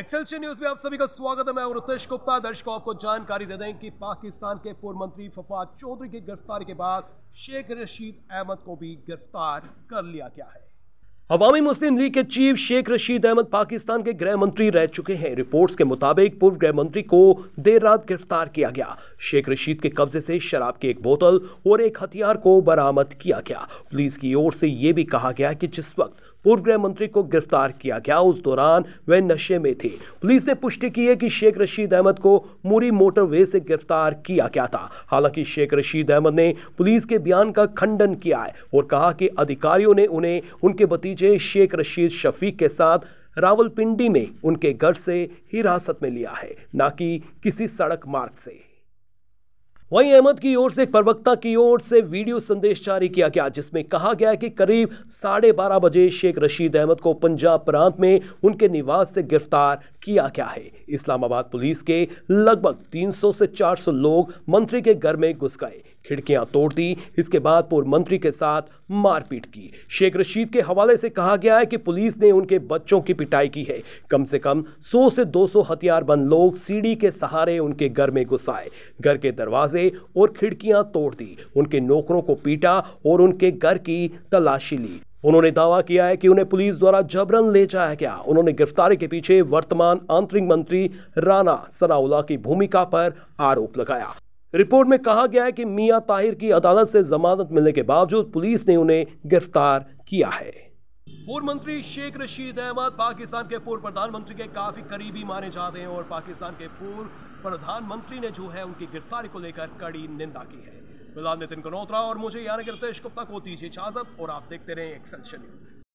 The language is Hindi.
एक्सेलशन न्यूज में आप सभी का स्वागत है मैं रितेश गुप्ता दर्शकों आपको जानकारी दे दें कि पाकिस्तान के पूर्व मंत्री फफाद चौधरी की गिरफ्तारी के बाद शेख रशीद अहमद को भी गिरफ्तार कर लिया गया है अवामी मुस्लिम लीग के चीफ शेख रशीद अहमद पाकिस्तान के गृह मंत्री रह चुके हैं रिपोर्ट्स के मुताबिक पूर्व गृह मंत्री को देर रात गिरफ्तार किया गया शेख रशीद के कब्जे से शराब की एक बोतल और एक हथियार को बरामद किया गया पुलिस की ओर से यह भी कहा गया कि जिस वक्त पूर्व गृह मंत्री को गिरफ्तार किया गया उस दौरान वह नशे में थे पुलिस ने पुष्टि की है कि शेख रशीद अहमद को मुरी मोटरवे से गिरफ्तार किया गया था हालांकि शेख रशीद अहमद ने पुलिस के बयान का खंडन किया है और कहा कि अधिकारियों ने उन्हें उनके भतीजे जे शेख रशीद शफीक के साथ रावलपिंडी ने उनके घर से हिरासत में लिया है ना कि किसी सड़क मार्ग से वहीं अहमद की ओर से एक प्रवक्ता की ओर से वीडियो संदेश जारी किया गया जिसमें कहा गया है कि करीब साढ़े बारह बजे शेख रशीद अहमद को पंजाब प्रांत में उनके निवास से गिरफ्तार किया गया है इस्लामाबाद पुलिस के लगभग 300 से 400 लोग मंत्री के घर में घुस गए खिड़कियां तोड़ दी इसके बाद पूर्व मंत्री के साथ मारपीट की शेख रशीद के हवाले से कहा गया है कि पुलिस ने उनके बच्चों की पिटाई की है कम से कम 100 से 200 हथियारबंद लोग सीढ़ी के सहारे उनके घर में घुस आए घर के दरवाजे और खिड़कियां तोड़ दी उनके नौकरों को पीटा और उनके घर की तलाशी ली उन्होंने दावा किया है कि उन्हें पुलिस द्वारा जबरन ले जाया गया उन्होंने गिरफ्तारी के पीछे वर्तमान आंतरिक मंत्री राणा सनाउला की भूमिका पर आरोप लगाया रिपोर्ट में कहा गया है कि मियां ताहिर की अदालत से जमानत मिलने के बावजूद पुलिस ने उन्हें गिरफ्तार किया है पूर्व मंत्री शेख रशीद अहमद पाकिस्तान के पूर्व प्रधानमंत्री के काफी करीबी माने जाते हैं और पाकिस्तान के पूर्व प्रधानमंत्री ने जो है उनकी गिरफ्तारी को लेकर कड़ी निंदा की है फिलहाल नितिन कनोत्रा और मुझे यानी कि रितेश गुप्ता को दीजिए इजाजत और आप देखते रहे एक्सेल न्यूज